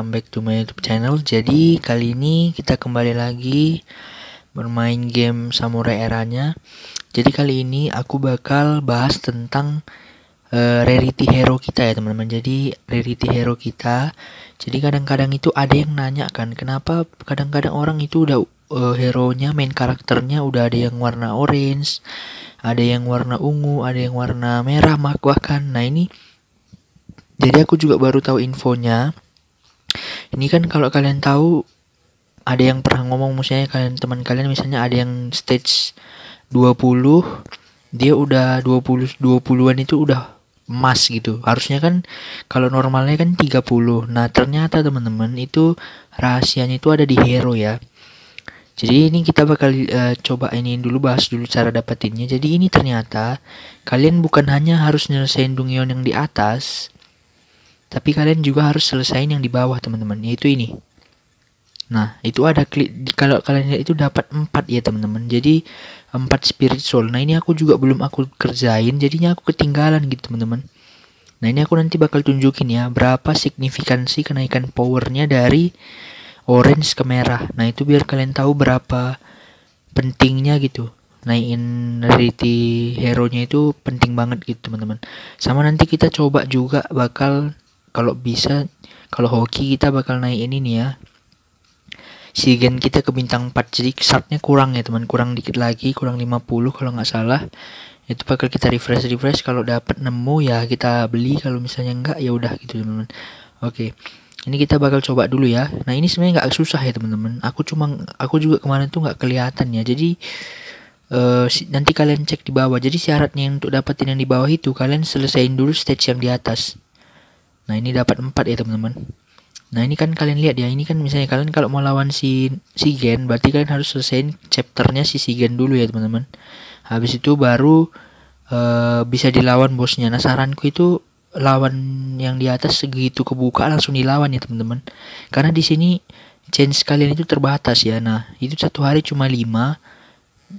welcome back to my youtube channel Jadi kali ini kita kembali lagi bermain game samurai eranya Jadi kali ini aku bakal bahas tentang uh, rarity hero kita ya teman-teman Jadi rarity hero kita Jadi kadang-kadang itu ada yang nanya kan Kenapa kadang-kadang orang itu udah uh, eh, hero nya main karakternya udah ada yang warna orange Ada yang warna ungu, ada yang warna merah bahkan Nah ini jadi aku juga baru tahu infonya ini kan kalau kalian tahu ada yang pernah ngomong misalnya kalian teman kalian misalnya ada yang stage 20 dia udah 20 20-an itu udah emas gitu. Harusnya kan kalau normalnya kan 30. Nah, ternyata teman-teman itu rahasianya itu ada di hero ya. Jadi ini kita bakal uh, coba ini dulu bahas dulu cara dapetinnya. Jadi ini ternyata kalian bukan hanya harus nyelesain dungeon yang di atas, tapi kalian juga harus selesaiin yang di bawah teman-teman, yaitu ini. Nah, itu ada klik kalau kalian lihat itu dapat 4 ya teman-teman. Jadi 4 spirit soul Nah, ini aku juga belum aku kerjain, jadinya aku ketinggalan gitu teman-teman. Nah, ini aku nanti bakal tunjukin ya berapa signifikansi kenaikan powernya dari orange ke merah. Nah, itu biar kalian tahu berapa pentingnya gitu. Naikin rarity hero-nya itu penting banget gitu, teman-teman. Sama nanti kita coba juga bakal kalau bisa kalau hoki kita bakal naik ini nih ya Sigen kita ke bintang 4 jadi startnya kurang ya teman kurang dikit lagi kurang 50 kalau nggak salah itu bakal kita refresh refresh kalau dapat nemu ya kita beli kalau misalnya enggak ya udah gitu teman-teman oke ini kita bakal coba dulu ya nah ini sebenarnya nggak susah ya teman-teman aku cuma aku juga kemarin tuh nggak kelihatan ya jadi uh, nanti kalian cek di bawah jadi syaratnya untuk dapetin yang di bawah itu kalian selesaiin dulu stage yang di atas Nah ini dapat 4 ya teman-teman. Nah ini kan kalian lihat ya, ini kan misalnya kalian kalau mau lawan si, sigen berarti kalian harus selesaiin chapternya si, si Gen dulu ya teman-teman. Habis itu baru uh, bisa dilawan bosnya. Nah saranku itu lawan yang di atas segitu kebuka langsung dilawan ya teman-teman. Karena di sini change kalian itu terbatas ya. Nah itu satu hari cuma 5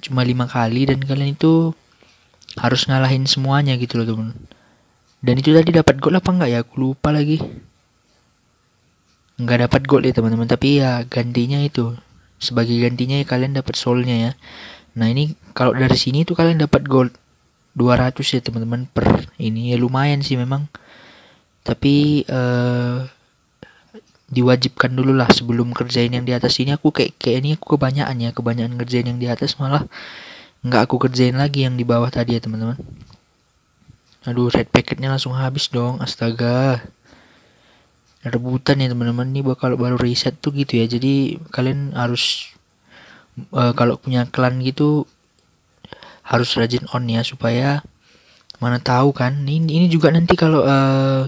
cuma lima kali dan kalian itu harus ngalahin semuanya gitu loh teman. -teman dan itu tadi dapat gol apa enggak ya? Aku lupa lagi. Enggak dapat gol ya teman-teman, tapi ya gantinya itu. Sebagai gantinya ya kalian dapat solnya ya. Nah, ini kalau dari sini tuh kalian dapat gold 200 ya teman-teman per ini ya lumayan sih memang. Tapi eh diwajibkan dulu lah sebelum kerjain yang di atas ini aku kayak kayak ini aku kebanyakan ya kebanyakan kerjain yang di atas malah nggak aku kerjain lagi yang di bawah tadi ya teman-teman Aduh, red packetnya langsung habis dong. Astaga. Rebutan ya teman-teman. Ini bakal baru reset tuh gitu ya. Jadi kalian harus uh, kalau punya klan gitu harus rajin on ya supaya mana tahu kan. Ini ini juga nanti kalau uh,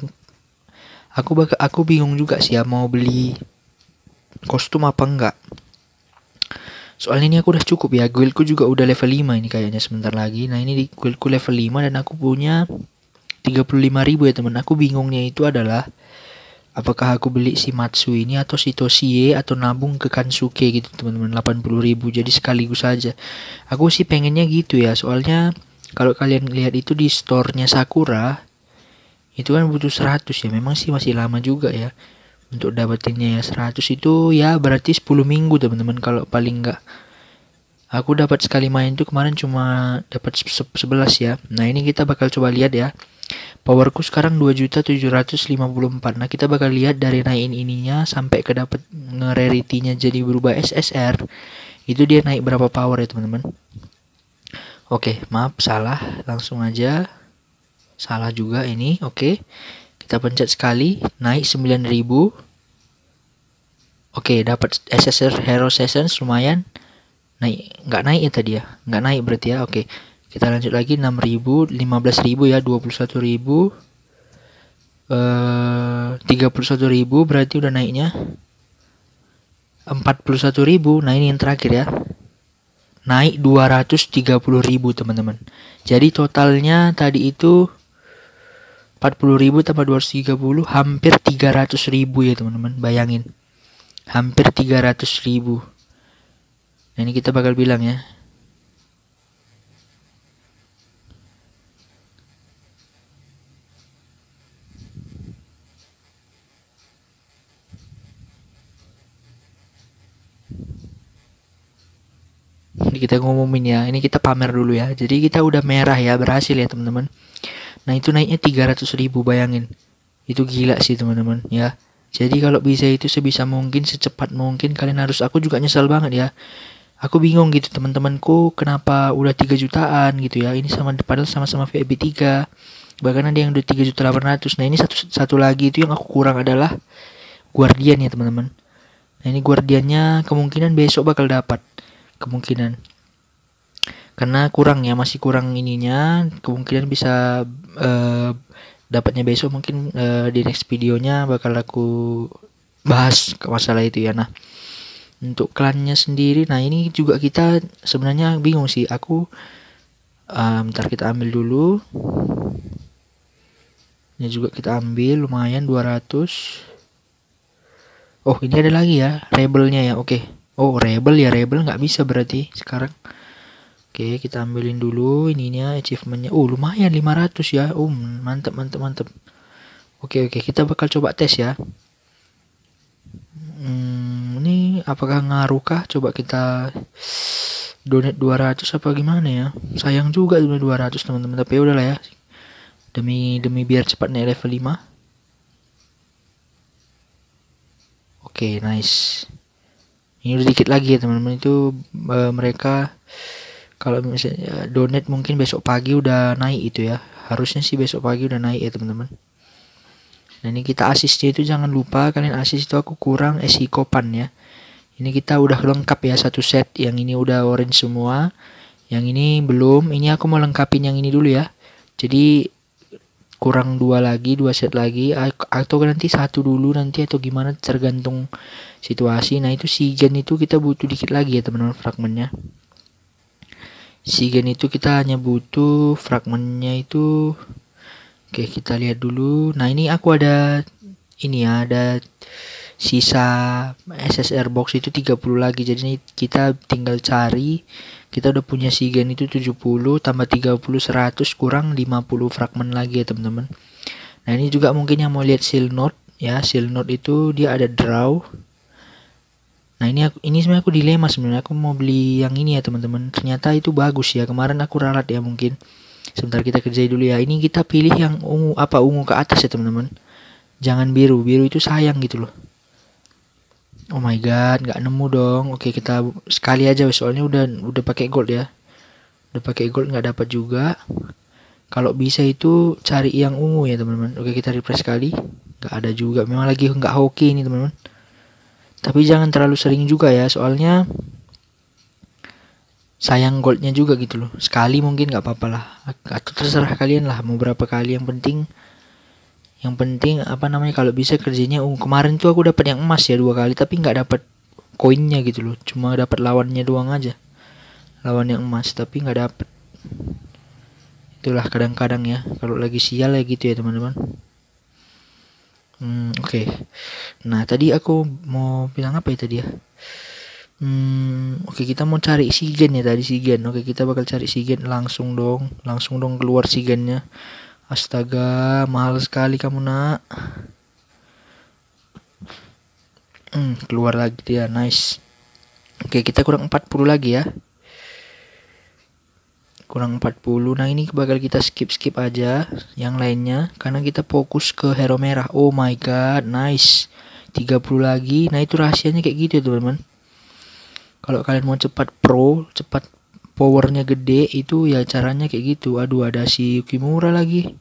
aku bakal aku bingung juga sih ya mau beli kostum apa enggak. Soalnya ini aku udah cukup ya. Guildku juga udah level 5 ini kayaknya sebentar lagi. Nah, ini di guildku level 5 dan aku punya ribu ya, teman. Aku bingungnya itu adalah apakah aku beli si Matsu ini atau si Toshie atau nabung ke Kansuke gitu, teman-teman. ribu jadi sekaligus saja. Aku sih pengennya gitu ya. Soalnya kalau kalian lihat itu di store-nya Sakura itu kan butuh 100 ya. Memang sih masih lama juga ya untuk dapetinnya ya 100 itu ya berarti 10 minggu teman-teman kalau paling enggak aku dapat sekali main tuh kemarin cuma dapat 11 ya nah ini kita bakal coba lihat ya powerku sekarang 2.754 nah kita bakal lihat dari naikin ininya sampai ke dapat ngeraritinya jadi berubah SSR itu dia naik berapa power ya teman-teman oke maaf salah langsung aja salah juga ini oke kita pencet sekali, naik 9000. Oke, dapat SSR Hero Session lumayan. Naik, nggak naik ya tadi ya? Nggak naik berarti ya. Oke. Kita lanjut lagi 6000, 15000 ya, 21000. 31000 eh, berarti udah naiknya. 41.000. Nah, ini yang terakhir ya. Naik 230.000, teman-teman. Jadi totalnya tadi itu 40.000 tambah 230 hampir 300.000 ya teman-teman bayangin hampir 300.000 nah ini kita bakal bilang ya ini kita ngumumin ya ini kita pamer dulu ya jadi kita udah merah ya berhasil ya teman-teman Nah itu naiknya 300 ribu bayangin. Itu gila sih teman-teman ya. Jadi kalau bisa itu sebisa mungkin secepat mungkin kalian harus aku juga nyesel banget ya. Aku bingung gitu teman-temanku kenapa udah 3 jutaan gitu ya. Ini sama padahal sama-sama VIP 3. Bahkan ada yang udah 3 juta 800. Nah ini satu satu lagi itu yang aku kurang adalah guardian ya teman-teman. Nah ini guardiannya kemungkinan besok bakal dapat kemungkinan karena kurang ya masih kurang ininya kemungkinan bisa uh, dapatnya besok mungkin uh, di next videonya bakal aku bahas ke masalah itu ya nah untuk klannya sendiri nah ini juga kita sebenarnya bingung sih aku um, eh, ntar kita ambil dulu ini juga kita ambil lumayan 200 oh ini ada lagi ya rebelnya ya oke okay. oh rebel ya rebel nggak bisa berarti sekarang Oke, kita ambilin dulu ininya achievementnya. Oh, lumayan 500 ya. Oh, mantap mantap mantap. Oke, oke, kita bakal coba tes ya. Hmm, ini apakah ngaruhkah? Coba kita donate 200 apa gimana ya? Sayang juga donate 200 teman-teman, tapi ya udahlah ya. Demi demi biar cepat naik level 5. Oke, nice. Ini udah dikit lagi ya teman-teman itu uh, mereka kalau misalnya ya, donate mungkin besok pagi udah naik itu ya harusnya sih besok pagi udah naik ya teman-teman nah ini kita assist itu jangan lupa kalian assist itu aku kurang esi kopan ya ini kita udah lengkap ya satu set yang ini udah orange semua yang ini belum ini aku mau lengkapin yang ini dulu ya jadi kurang dua lagi dua set lagi atau nanti satu dulu nanti atau gimana tergantung situasi nah itu si gen itu kita butuh dikit lagi ya teman-teman fragmennya si gen itu kita hanya butuh fragmennya itu oke kita lihat dulu nah ini aku ada ini ya ada sisa SSR box itu 30 lagi jadi kita tinggal cari kita udah punya si gen itu 70 tambah 30 100 kurang 50 fragmen lagi ya teman-teman nah ini juga mungkin yang mau lihat seal note ya seal note itu dia ada draw Nah ini aku, ini sebenarnya aku dilema sebenarnya aku mau beli yang ini ya teman-teman. Ternyata itu bagus ya. Kemarin aku ralat ya mungkin. Sebentar kita kerjain dulu ya. Ini kita pilih yang ungu apa ungu ke atas ya teman-teman. Jangan biru, biru itu sayang gitu loh. Oh my god, nggak nemu dong. Oke kita sekali aja soalnya udah udah pakai gold ya. Udah pakai gold nggak dapat juga. Kalau bisa itu cari yang ungu ya teman-teman. Oke kita refresh sekali. Nggak ada juga. Memang lagi nggak hoki ini teman-teman tapi jangan terlalu sering juga ya, soalnya sayang goldnya juga gitu loh sekali mungkin nggak apa-apa lah atau terserah kalian lah mau berapa kali yang penting yang penting apa namanya kalau bisa kerjanya oh, kemarin tuh aku dapat yang emas ya dua kali tapi nggak dapat koinnya gitu loh cuma dapat lawannya doang aja lawan yang emas tapi nggak dapat itulah kadang-kadang ya kalau lagi sial ya gitu ya teman-teman Hmm, Oke, okay. nah tadi aku mau bilang apa ya tadi ya? Hmm, oke okay, kita mau cari sigen ya tadi sigen. Oke okay, kita bakal cari sigen langsung dong, langsung dong keluar sigennya. Astaga, mahal sekali kamu nak. Hmm, keluar lagi dia, nice. Oke okay, kita kurang 40 lagi ya kurang 40 nah ini bakal kita skip skip aja yang lainnya karena kita fokus ke hero merah oh my god nice 30 lagi nah itu rahasianya kayak gitu teman-teman kalau kalian mau cepat pro cepat powernya gede itu ya caranya kayak gitu aduh ada si Yukimura lagi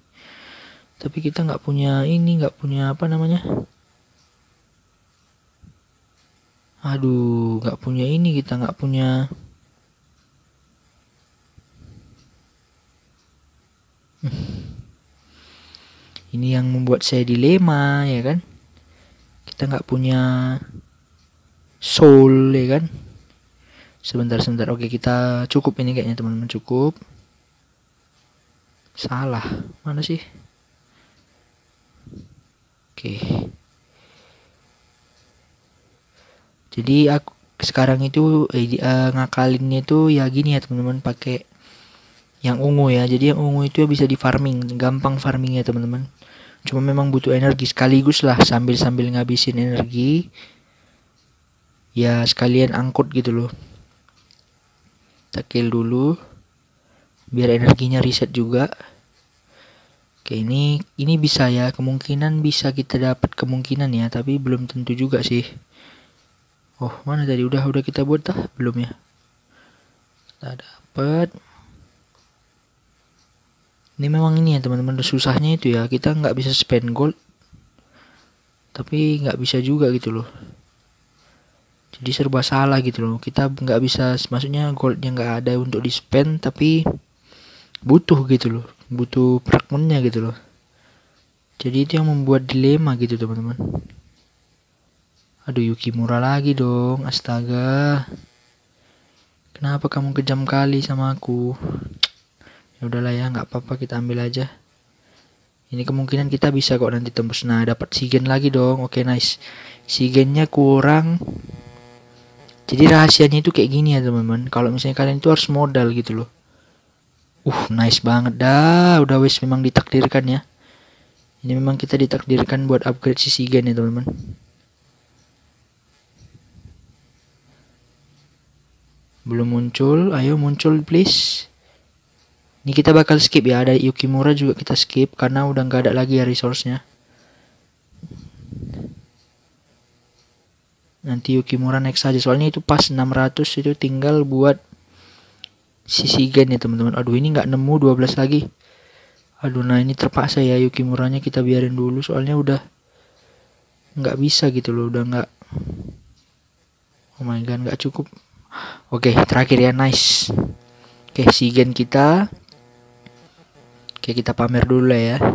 tapi kita nggak punya ini nggak punya apa namanya aduh nggak punya ini kita nggak punya Ini yang membuat saya dilema ya kan. Kita nggak punya soul ya kan. Sebentar sebentar. Oke kita cukup ini kayaknya teman-teman cukup. Salah mana sih? Oke. Jadi aku sekarang itu eh, eh, ngakalinnya itu ya gini ya teman-teman pakai yang ungu ya jadi yang ungu itu bisa di farming gampang farmingnya teman-teman cuma memang butuh energi sekaligus lah sambil sambil ngabisin energi ya sekalian angkut gitu loh takil dulu biar energinya riset juga oke ini ini bisa ya kemungkinan bisa kita dapat kemungkinan ya tapi belum tentu juga sih oh mana tadi udah udah kita buat tah belum ya kita dapat ini memang ini ya teman-teman susahnya itu ya kita nggak bisa spend gold tapi nggak bisa juga gitu loh jadi serba salah gitu loh kita nggak bisa maksudnya goldnya nggak ada untuk di spend tapi butuh gitu loh butuh fragmentnya gitu loh jadi itu yang membuat dilema gitu teman-teman aduh Yuki murah lagi dong astaga kenapa kamu kejam kali sama aku ya udahlah ya nggak apa-apa kita ambil aja ini kemungkinan kita bisa kok nanti tembus nah dapat sigen lagi dong oke okay, nice sigennya kurang jadi rahasianya itu kayak gini ya teman-teman kalau misalnya kalian itu harus modal gitu loh uh nice banget dah udah wes memang ditakdirkan ya ini memang kita ditakdirkan buat upgrade si sigen ya teman-teman belum muncul ayo muncul please ini kita bakal skip ya, ada Yukimura juga kita skip karena udah nggak ada lagi ya resource-nya. Nanti Yukimura next saja, soalnya itu pas 600 itu tinggal buat sisi gen ya teman-teman. Aduh ini nggak nemu 12 lagi. Aduh nah ini terpaksa ya Yukimuranya kita biarin dulu soalnya udah nggak bisa gitu loh, udah nggak Oh my god nggak cukup. Oke okay, terakhir ya nice. Oke okay, si gen kita Oke, kita pamer dulu lah ya. kita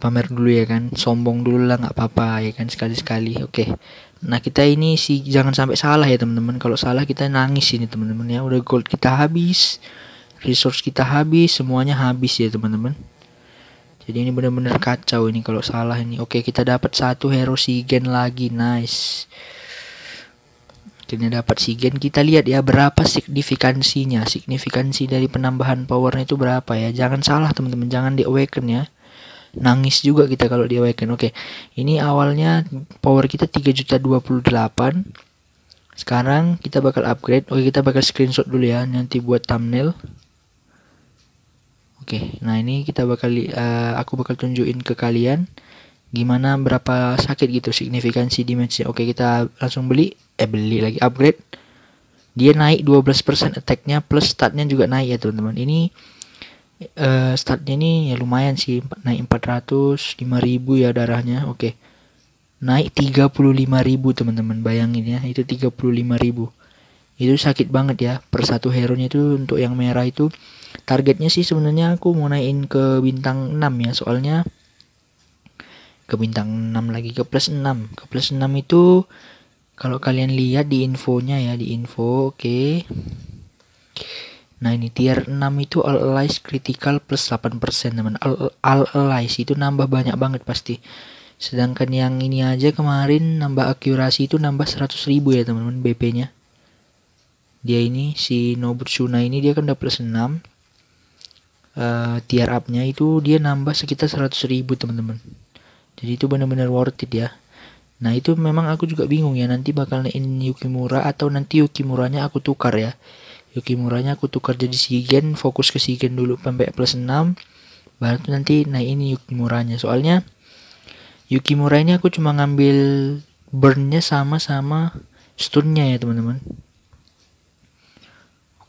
pamer dulu ya kan sombong dulu lah gak apa-apa ya kan sekali-sekali oke nah kita ini sih jangan sampai salah ya teman-teman kalau salah kita nangis ini teman-teman ya udah gold kita habis resource kita habis semuanya habis ya teman-teman jadi ini benar-benar kacau ini kalau salah ini. Oke, kita dapat satu hero Sigen lagi. Nice. Kita dapat Sigen. Kita lihat ya berapa signifikansinya. Signifikansi dari penambahan powernya itu berapa ya. Jangan salah teman-teman, jangan di awaken ya. Nangis juga kita kalau di awaken. Oke. Ini awalnya power kita 3.028. Sekarang kita bakal upgrade. Oke, kita bakal screenshot dulu ya nanti buat thumbnail. Oke, nah ini kita bakal uh, aku bakal tunjukin ke kalian gimana berapa sakit gitu signifikansi damage. Oke, kita langsung beli eh beli lagi upgrade. Dia naik 12% attack-nya plus statnya juga naik ya, teman-teman. Ini uh, statnya ini ya lumayan sih, naik 400, 5000 ya darahnya. Oke. Naik 35.000, teman-teman. Bayangin ya, itu 35.000. Itu sakit banget ya. Per satu hero-nya itu untuk yang merah itu targetnya sih sebenarnya aku mau naikin ke bintang 6 ya soalnya ke bintang 6 lagi ke plus 6 ke plus 6 itu kalau kalian lihat di infonya ya di info oke okay. Nah ini tier 6 itu all allies critical plus 8% teman. All, all allies itu nambah banyak banget pasti. Sedangkan yang ini aja kemarin nambah akurasi itu nambah 100 ribu ya teman-teman BP-nya. Dia ini si Nobutsuna ini dia kan udah plus 6 uh, tier up-nya itu dia nambah sekitar 100 ribu teman-teman. Jadi itu benar-benar worth it ya. Nah itu memang aku juga bingung ya nanti bakal naikin Yukimura atau nanti Yukimuranya aku tukar ya. Yukimuranya aku tukar jadi Shigen, fokus ke Shigen dulu sampai plus 6. Baru nanti naikin Yukimuranya. Soalnya Yukimura ini aku cuma ngambil burn-nya sama-sama stun-nya ya teman-teman.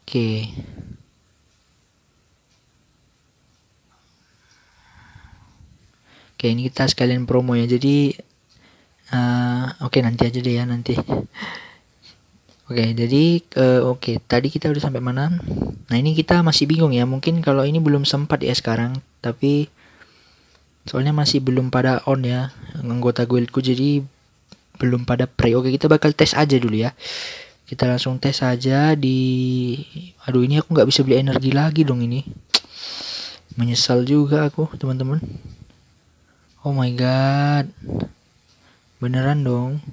Oke. Oke, ini kita sekalian promo ya. Jadi uh, oke nanti aja deh ya nanti. Oke, jadi uh, oke, tadi kita udah sampai mana? Nah, ini kita masih bingung ya. Mungkin kalau ini belum sempat ya sekarang, tapi soalnya masih belum pada on ya anggota guildku jadi belum pada pre. Oke, kita bakal tes aja dulu ya. Kita langsung tes aja di aduh ini aku nggak bisa beli energi lagi dong ini. Menyesal juga aku, teman-teman. Oh my god. Beneran dong.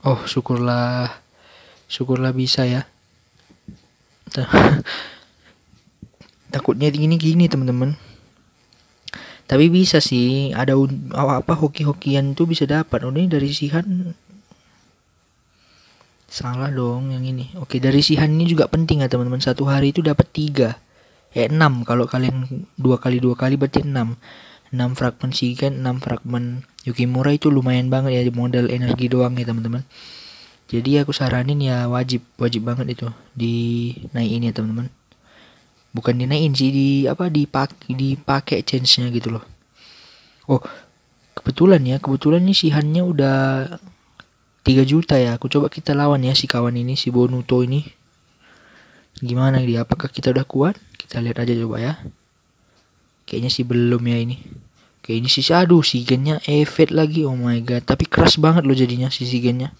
Oh, syukurlah. Syukurlah bisa ya. Takutnya gini gini, teman-teman. Tapi bisa sih, ada apa hoki-hokian tuh bisa dapat. Oh, ini dari Sihan Salah dong yang ini. Oke, dari Sihan ini juga penting ya teman-teman. Satu hari itu dapat tiga eh 6 kalau kalian dua kali dua kali berarti 6 6 fragmen Shigen 6 fragmen Yukimura itu lumayan banget ya modal energi doang ya teman-teman jadi aku saranin ya wajib wajib banget itu di naik ini ya teman-teman bukan dinaikin sih di apa dipakai dipakai change-nya gitu loh oh kebetulan ya kebetulan nih sihannya udah 3 juta ya aku coba kita lawan ya si kawan ini si Bonuto ini gimana dia apakah kita udah kuat kita lihat aja coba ya kayaknya sih belum ya ini kayaknya sih aduh sigennya efek lagi oh my god tapi keras banget loh jadinya si sigennya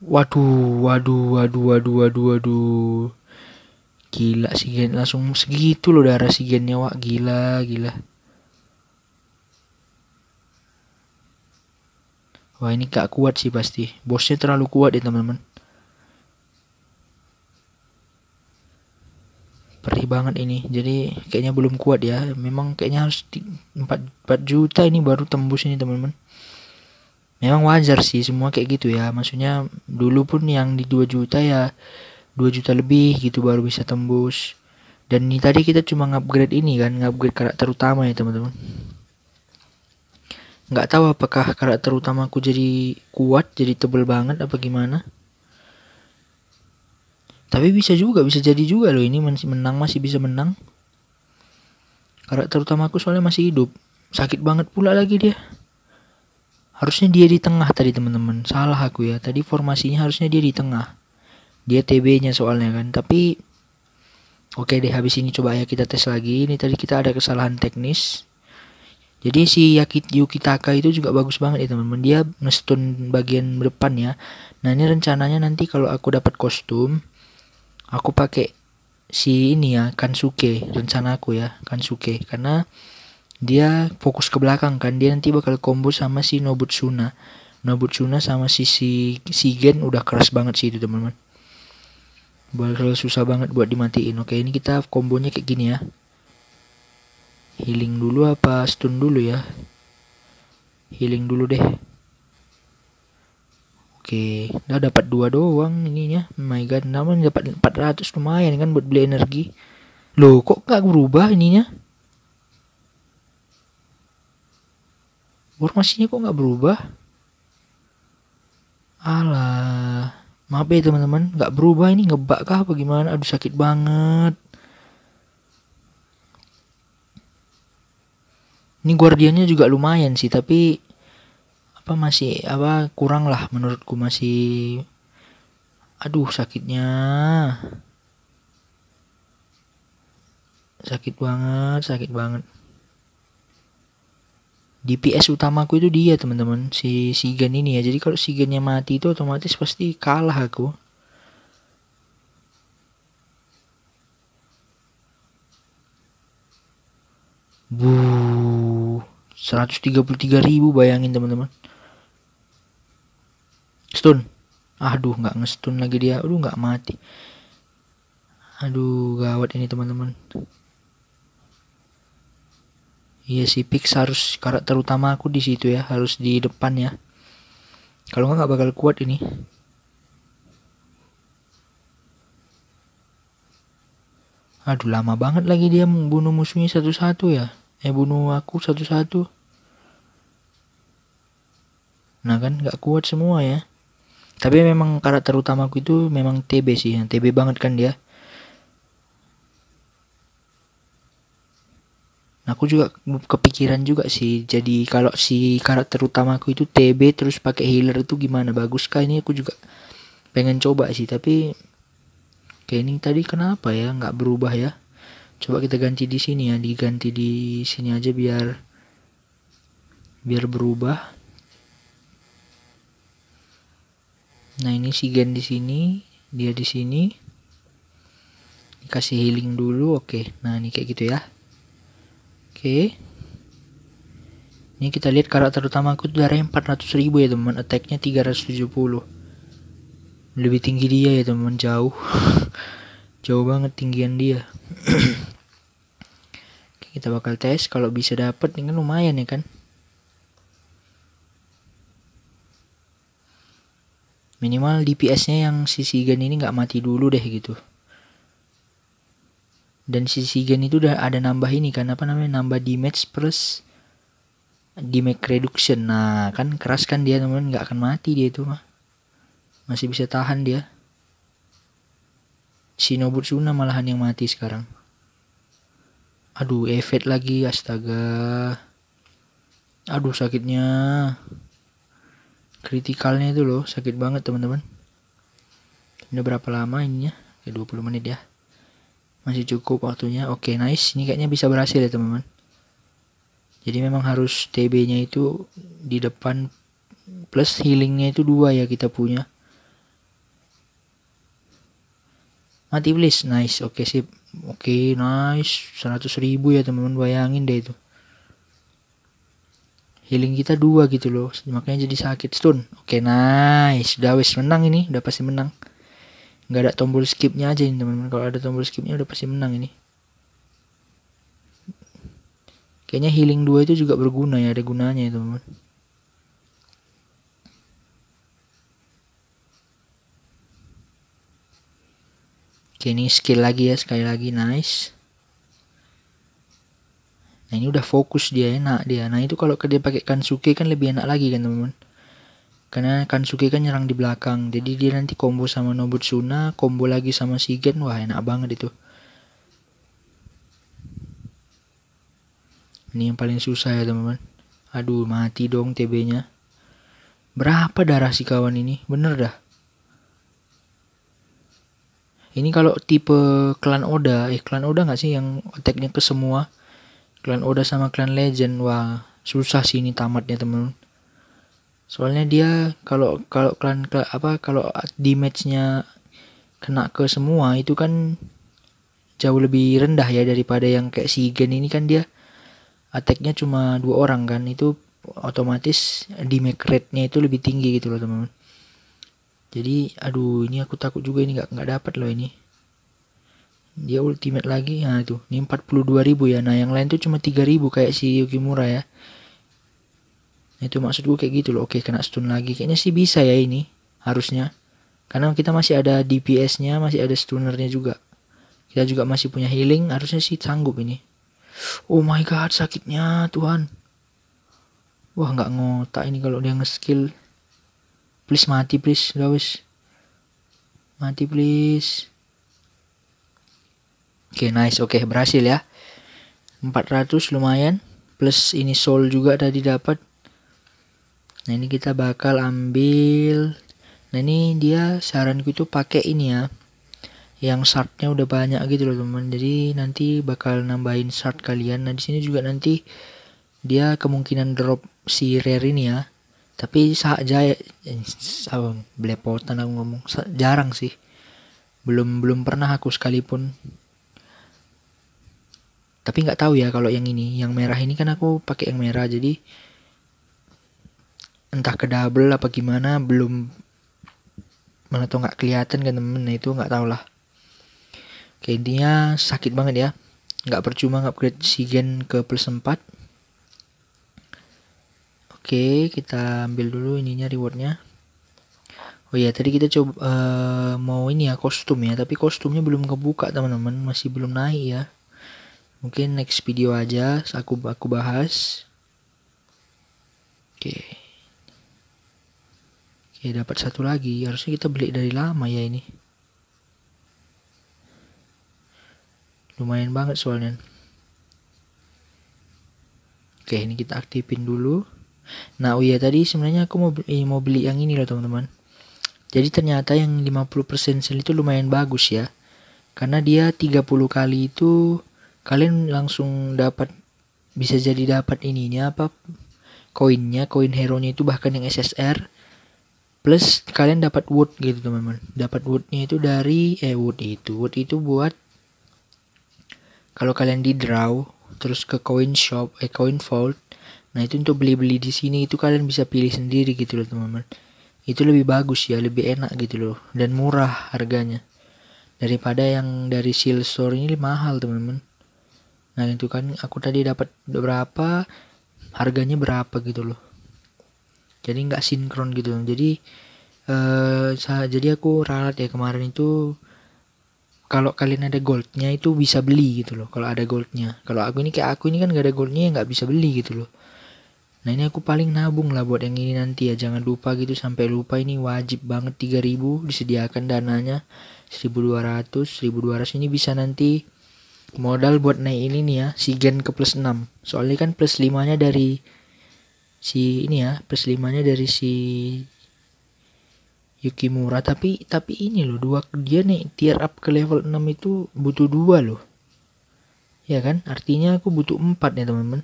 waduh waduh waduh waduh waduh waduh gila sigen langsung segitu loh darah sigennya wak gila gila Wah ini gak kuat sih pasti. Bosnya terlalu kuat ya teman-teman. banget ini jadi kayaknya belum kuat ya memang kayaknya harus 4, 4 juta ini baru tembus ini teman-teman memang wajar sih semua kayak gitu ya maksudnya dulu pun yang di 2 juta ya 2 juta lebih gitu baru bisa tembus dan ini tadi kita cuma upgrade ini kan upgrade karakter utama ya teman-teman nggak tahu apakah karakter utamaku jadi kuat jadi tebel banget apa gimana tapi bisa juga, bisa jadi juga loh ini masih menang, masih bisa menang. karena terutama aku soalnya masih hidup. Sakit banget pula lagi dia. Harusnya dia di tengah tadi teman-teman. Salah aku ya. Tadi formasinya harusnya dia di tengah. Dia TB-nya soalnya kan. Tapi oke deh habis ini coba ya kita tes lagi. Ini tadi kita ada kesalahan teknis. Jadi si Yakit Yukitaka itu juga bagus banget ya teman-teman. Dia ngestun bagian depan ya. Nah ini rencananya nanti kalau aku dapat kostum, aku pakai si ini ya Kansuke rencana aku ya Kansuke karena dia fokus ke belakang kan dia nanti bakal combo sama si Nobutsuna Nobutsuna sama si si Gen udah keras banget sih itu teman-teman bakal susah banget buat dimatiin oke ini kita kombonya kayak gini ya healing dulu apa stun dulu ya healing dulu deh Oke, udah dapat dua doang ininya. Oh my god, namun dapat 400 lumayan kan buat beli energi. Loh, kok gak berubah ininya? Formasinya kok gak berubah? Alah, maaf ya teman-teman, gak berubah ini ngebak kah apa gimana? Aduh sakit banget. Ini guardiannya juga lumayan sih, tapi apa masih apa kurang lah menurutku masih aduh sakitnya sakit banget sakit banget DPS utamaku itu dia teman-teman si Sigan ini ya jadi kalau Sigannya mati itu otomatis pasti kalah aku Bu 133 ribu bayangin teman-teman stun aduh nggak ngestun lagi dia aduh nggak mati aduh gawat ini teman-teman iya si Pix harus karakter utama aku di situ ya harus di depan ya kalau nggak bakal kuat ini aduh lama banget lagi dia membunuh musuhnya satu-satu ya eh bunuh aku satu-satu nah kan nggak kuat semua ya tapi memang karakter utamaku itu memang TB sih ya. TB banget kan dia nah, aku juga kepikiran juga sih jadi kalau si karakter utamaku itu TB terus pakai healer itu gimana bagus kah ini aku juga pengen coba sih tapi kayak ini tadi kenapa ya nggak berubah ya coba kita ganti di sini ya diganti di sini aja biar biar berubah Nah ini si Gen di sini, dia di sini. Kasih healing dulu, oke. Nah ini kayak gitu ya. Oke. Ini kita lihat karakter utama aku darahnya 400 ribu ya teman, attacknya 370. Lebih tinggi dia ya teman, jauh. jauh banget tinggian dia. kita bakal tes kalau bisa dapat ini kan lumayan ya kan. minimal DPS-nya yang sisi gen ini nggak mati dulu deh gitu dan sisi gen itu udah ada nambah ini kan apa namanya nambah damage plus damage reduction nah kan keras kan dia teman nggak akan mati dia itu mah masih bisa tahan dia Nobutsuna malahan yang mati sekarang aduh efek lagi astaga aduh sakitnya kritikalnya itu loh sakit banget teman-teman ini berapa lama ini ya 20 menit ya masih cukup waktunya oke okay, nice ini kayaknya bisa berhasil ya teman-teman jadi memang harus TB nya itu di depan plus healing nya itu dua ya kita punya mati please nice oke okay, sip oke okay, nice 100.000 ya teman-teman bayangin deh itu healing kita dua gitu loh makanya jadi sakit stun oke okay, nice udah wes menang ini udah pasti menang nggak ada tombol skipnya aja ini teman-teman kalau ada tombol skipnya udah pasti menang ini kayaknya healing dua itu juga berguna ya ada gunanya ya teman-teman Oke ini skill lagi ya sekali lagi nice Nah ini udah fokus dia enak dia. Nah itu kalau dia pakai Kansuke kan lebih enak lagi kan teman-teman. Karena Kansuke kan nyerang di belakang. Jadi dia nanti combo sama Nobutsuna, combo lagi sama Shigen. Wah enak banget itu. Ini yang paling susah ya teman-teman. Aduh mati dong TB-nya. Berapa darah si kawan ini? Bener dah. Ini kalau tipe klan Oda, eh klan Oda nggak sih yang attacknya ke semua? Clan Oda sama Clan Legend wah susah sih ini tamatnya temen soalnya dia kalau kalau klan apa kalau di matchnya kena ke semua itu kan jauh lebih rendah ya daripada yang kayak si Gen ini kan dia attacknya cuma dua orang kan itu otomatis di damage rate-nya itu lebih tinggi gitu loh teman-teman jadi aduh ini aku takut juga ini nggak nggak dapat loh ini dia ultimate lagi nah itu ini 42.000 ya nah yang lain tuh cuma 3.000 kayak si Yukimura ya nah, itu maksud gue kayak gitu loh oke kena stun lagi kayaknya sih bisa ya ini harusnya karena kita masih ada DPS nya masih ada stunernya juga kita juga masih punya healing harusnya sih sanggup ini oh my god sakitnya Tuhan wah nggak ngotak ini kalau dia nge-skill please mati please udah mati please Oke, okay, nice. Oke, okay, berhasil ya. 400 lumayan. Plus ini soul juga tadi dapat. Nah, ini kita bakal ambil. Nah, ini dia saranku itu pakai ini ya. Yang shardnya udah banyak gitu loh, teman. Jadi nanti bakal nambahin shard kalian. Nah, di sini juga nanti dia kemungkinan drop si rare ini ya. Tapi saat eh, saja belepotan aku ngomong. Jarang sih belum belum pernah aku sekalipun tapi nggak tahu ya kalau yang ini yang merah ini kan aku pakai yang merah jadi entah ke double apa gimana belum mana tuh nggak kelihatan kan temen nah itu nggak tau lah Oke, intinya sakit banget ya nggak percuma upgrade sigen ke plus 4 Oke, kita ambil dulu ininya rewardnya. Oh iya, tadi kita coba uh, mau ini ya kostum ya, tapi kostumnya belum kebuka teman-teman, masih belum naik ya. Mungkin next video aja aku aku bahas. Oke. Oke, dapat satu lagi. Harusnya kita beli dari lama ya ini. Lumayan banget soalnya. Oke, ini kita aktifin dulu. Nah, oh iya tadi sebenarnya aku mau beli, mau beli yang ini loh, teman-teman. Jadi ternyata yang 50% sale itu lumayan bagus ya. Karena dia 30 kali itu kalian langsung dapat bisa jadi dapat ininya apa koinnya koin hero nya itu bahkan yang SSR plus kalian dapat wood gitu teman-teman dapat woodnya itu dari eh wood itu wood itu buat kalau kalian di draw terus ke coin shop eh coin vault nah itu untuk beli-beli di sini itu kalian bisa pilih sendiri gitu loh teman-teman itu lebih bagus ya lebih enak gitu loh dan murah harganya daripada yang dari seal store ini mahal teman-teman nah itu kan aku tadi dapat berapa harganya berapa gitu loh jadi nggak sinkron gitu jadi eh, jadi aku ralat ya kemarin itu kalau kalian ada goldnya itu bisa beli gitu loh kalau ada goldnya kalau aku ini kayak aku ini kan gak ada goldnya ya nggak bisa beli gitu loh nah ini aku paling nabung lah buat yang ini nanti ya jangan lupa gitu sampai lupa ini wajib banget 3000 disediakan dananya 1200 1200 ini bisa nanti modal buat naik ini nih ya si gen ke plus 6 soalnya kan plus 5 nya dari si ini ya plus 5 nya dari si Yukimura tapi tapi ini loh dua dia nih tier up ke level 6 itu butuh dua loh ya kan artinya aku butuh 4 ya teman-teman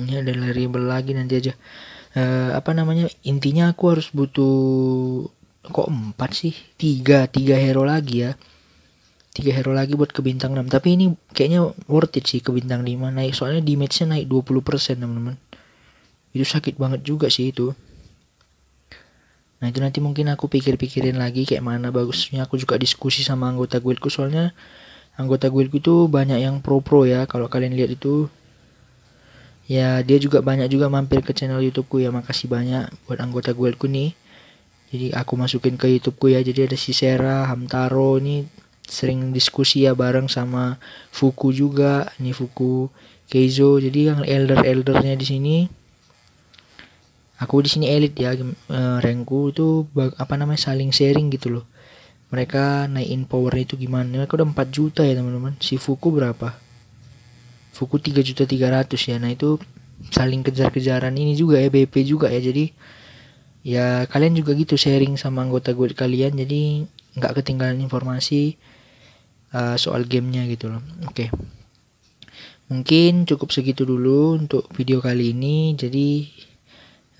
ini ada variable lagi nanti aja e, apa namanya intinya aku harus butuh kok empat sih tiga tiga hero lagi ya 3 hero lagi buat ke bintang 6 tapi ini kayaknya worth it sih ke bintang 5 naik soalnya damage-nya naik 20% teman-teman itu sakit banget juga sih itu nah itu nanti mungkin aku pikir-pikirin lagi kayak mana bagusnya aku juga diskusi sama anggota guildku soalnya anggota guildku itu banyak yang pro-pro ya kalau kalian lihat itu ya dia juga banyak juga mampir ke channel youtubeku ya makasih banyak buat anggota guildku nih jadi aku masukin ke youtubeku ya jadi ada si sera Hamtaro nih sering diskusi ya bareng sama Fuku juga nih Fuku Keizo jadi yang elder eldernya di sini aku di sini elit ya rengku eh, rankku itu apa namanya saling sharing gitu loh mereka naikin power itu gimana mereka udah 4 juta ya teman-teman si Fuku berapa Fuku tiga juta tiga ratus ya nah itu saling kejar-kejaran ini juga ya BP juga ya jadi ya kalian juga gitu sharing sama anggota gue kalian jadi nggak ketinggalan informasi uh, soal gamenya gitu loh oke okay. mungkin cukup segitu dulu untuk video kali ini jadi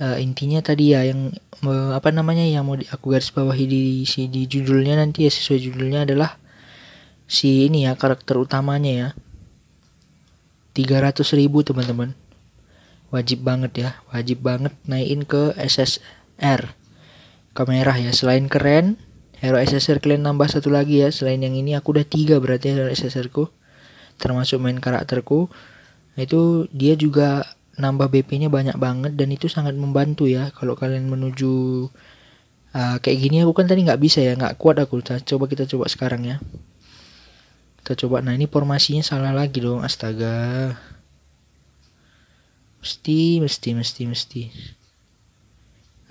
uh, intinya tadi ya yang uh, apa namanya yang mau di, aku garis bawahi di si di judulnya nanti ya sesuai judulnya adalah si ini ya karakter utamanya ya 300 ribu teman-teman wajib banget ya wajib banget naikin ke SSR kamera ya selain keren Hero SSR kalian nambah satu lagi ya. Selain yang ini aku udah tiga berarti hero SSR ku. Termasuk main karakterku. Itu dia juga nambah BP-nya banyak banget dan itu sangat membantu ya. Kalau kalian menuju uh, kayak gini aku kan tadi nggak bisa ya. nggak kuat aku. Coba kita coba sekarang ya. Kita coba. Nah ini formasinya salah lagi dong. Astaga. Mesti, mesti, mesti, mesti.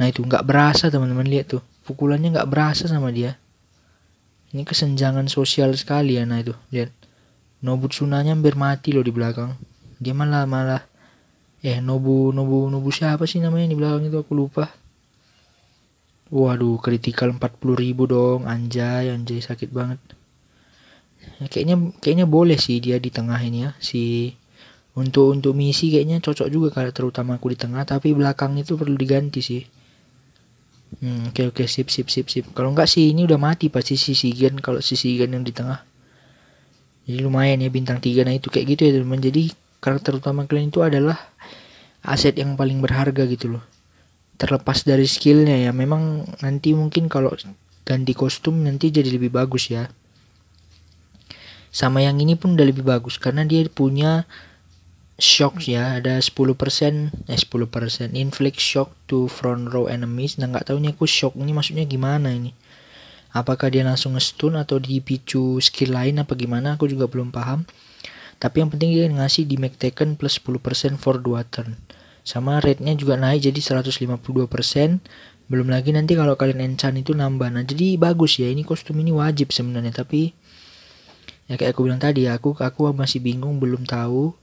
Nah itu nggak berasa teman-teman lihat tuh pukulannya nggak berasa sama dia. Ini kesenjangan sosial sekali ya nah itu. Lihat. Nobutsunanya hampir mati loh di belakang. Dia malah malah eh Nobu Nobu Nobu siapa sih namanya di belakang itu aku lupa. Waduh, kritikal 40 ribu dong, anjay, anjay sakit banget. Ya, kayaknya kayaknya boleh sih dia di tengah ini ya, si untuk untuk misi kayaknya cocok juga kalau terutama aku di tengah, tapi belakang itu perlu diganti sih. Hmm, oke okay, oke okay, sip sip sip sip. Kalau enggak sih ini udah mati pasti si Sigen kalau si Sigen yang di tengah. Jadi lumayan ya bintang 3 nah itu kayak gitu ya teman. Jadi karakter utama kalian itu adalah aset yang paling berharga gitu loh. Terlepas dari skillnya ya memang nanti mungkin kalau ganti kostum nanti jadi lebih bagus ya. Sama yang ini pun udah lebih bagus karena dia punya shock ya ada 10% eh 10% inflict shock to front row enemies nah nggak tahu nih aku shock ini maksudnya gimana ini apakah dia langsung nge-stun atau dipicu skill lain apa gimana aku juga belum paham tapi yang penting dia ngasih di make taken plus 10% for 2 turn sama rate-nya juga naik jadi 152% belum lagi nanti kalau kalian enchant itu nambah nah jadi bagus ya ini kostum ini wajib sebenarnya tapi ya kayak aku bilang tadi aku aku masih bingung belum tahu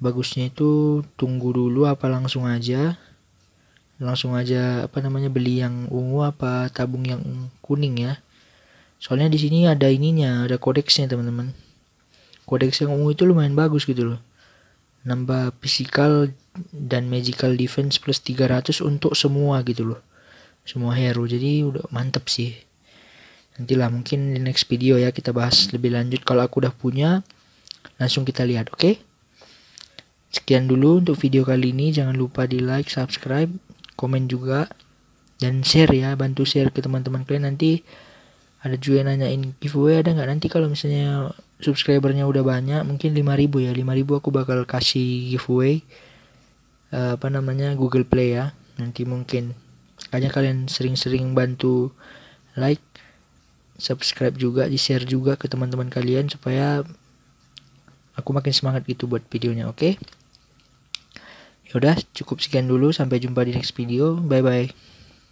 bagusnya itu tunggu dulu apa langsung aja langsung aja apa namanya beli yang ungu apa tabung yang kuning ya soalnya di sini ada ininya ada kodeksnya teman-teman kodeks yang ungu itu lumayan bagus gitu loh nambah physical dan magical defense plus 300 untuk semua gitu loh semua hero jadi udah mantep sih nantilah mungkin di next video ya kita bahas lebih lanjut kalau aku udah punya langsung kita lihat oke okay? Sekian dulu untuk video kali ini. Jangan lupa di like, subscribe, komen juga, dan share ya. Bantu share ke teman-teman kalian nanti. Ada juga yang nanyain giveaway ada nggak nanti kalau misalnya subscribernya udah banyak mungkin 5000 ya 5000 aku bakal kasih giveaway uh, apa namanya Google Play ya nanti mungkin kayaknya kalian sering-sering bantu like subscribe juga di share juga ke teman-teman kalian supaya aku makin semangat gitu buat videonya oke okay? Yaudah, cukup sekian dulu. Sampai jumpa di next video. Bye-bye.